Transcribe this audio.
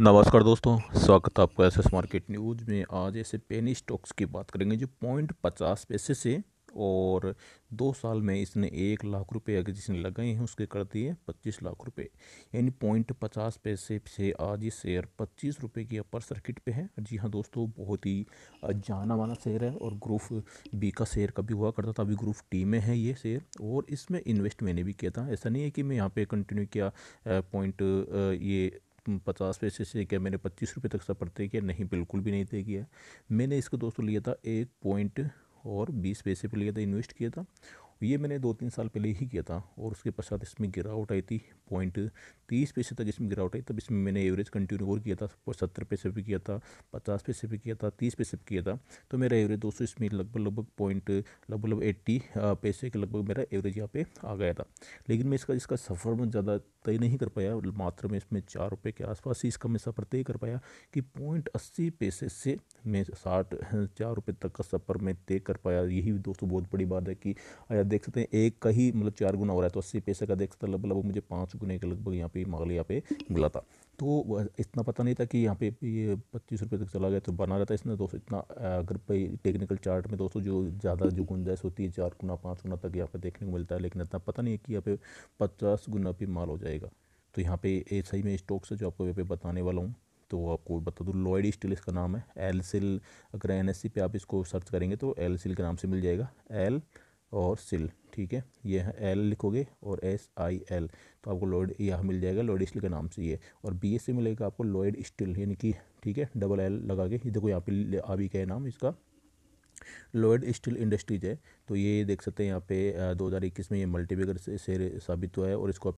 नमस्कार दोस्तों स्वागत है आपका एस एस मार्केट न्यूज़ में आज ऐसे पेनी स्टॉक्स की बात करेंगे जो पॉइंट पचास पैसे से और दो साल में इसने एक लाख रुपए अगर जिसने लगाए हैं उसके कर दिए पच्चीस लाख रुपए यानी पॉइंट पचास पैसे से आज ये शेयर पच्चीस रुपए की अपर सर्किट पे है जी हाँ दोस्तों बहुत ही जाना माना शेयर है और ग्रुप बी का शेयर कभी हुआ करता था अभी ग्रुप टी में है ये शेयर और इसमें इन्वेस्ट मैंने भी किया था ऐसा नहीं है कि मैं यहाँ पर कंटिन्यू किया पॉइंट ये पचास पैसे से क्या मैंने पच्चीस रुपये तक सफ़र तय किया नहीं बिल्कुल भी नहीं तय किया मैंने इसको दोस्तों लिया था एक पॉइंट और बीस पैसे पे लिया था इन्वेस्ट किया था ये मैंने दो तीन साल पहले ही किया था और उसके पश्चात इसमें गिरावट आई थी पॉइंट तीस पैसे तक इसमें गिरावट आई तब इसमें मैंने एवरेज कंटिन्यू और किया था सत्तर पैसे भी किया था पचास पैसे भी किया था तीस पैसे भी किया था तो मेरा एवरेज दोस्तों इसमें लगभग लगभग पॉइंट लगभग लगभग एट्टी पैसे के लगभग मेरा एवरेज यहाँ पे आ गया था लेकिन मैं इसका इसका सफ़र में ज़्यादा तय नहीं कर पाया मात्र में इसमें चार रुपये के आसपास ही इसका मैं सफ़र तय कर पाया कि पॉइंट अस्सी पैसे से मैं साठ चार रुपये तक का सफ़र मैं तय कर पाया यही दोस्तों बहुत बड़ी बात है कि आया देख सकते हैं एक का ही मतलब चार गुना हो रहा है तो अस्सी पैसे का देख सकते हैं लगभग मुझे पाँच गुने के लगभग यहाँ पे माल यहाँ पे मिला था तो इतना पता नहीं था कि यहाँ पे ये पच्चीस रुपये तक चला गया तो बना रहता है इसमें दोस्तों इतना अगर भाई टेक्निकल चार्ट में दोस्तों जो ज़्यादा जो गुंजाइश होती है चार गुना पाँच गुना तक यहाँ पे देखने को मिलता है लेकिन इतना पता नहीं है कि यहाँ पे पचास गुना पे माल हो जाएगा तो यहाँ पे ये सही में स्टॉक है जो आपको यहाँ पे बताने वाला हूँ तो आपको बता दूँ लॉयड स्टील इसका नाम है एल सिल अगर एन एस सी पे आप इसको सर्च करेंगे तो एल सिल के नाम से मिल जाएगा एल और सिल ठीक है ये है एल लिखोगे और एस आई एल तो आपको लॉयड यहाँ मिल जाएगा लॉयड स्टील के नाम से ये और बी एस से मिलेगा आपको लॉयड स्टील यानी कि ठीक है डबल एल लगा के देखो यहाँ पे अभी क्या है नाम इसका लॉयड स्टील इंडस्ट्रीज है तो ये देख सकते हैं यहाँ पे इक्कीस में ये मल्टीबेगर से, से साबित हुआ है और इसको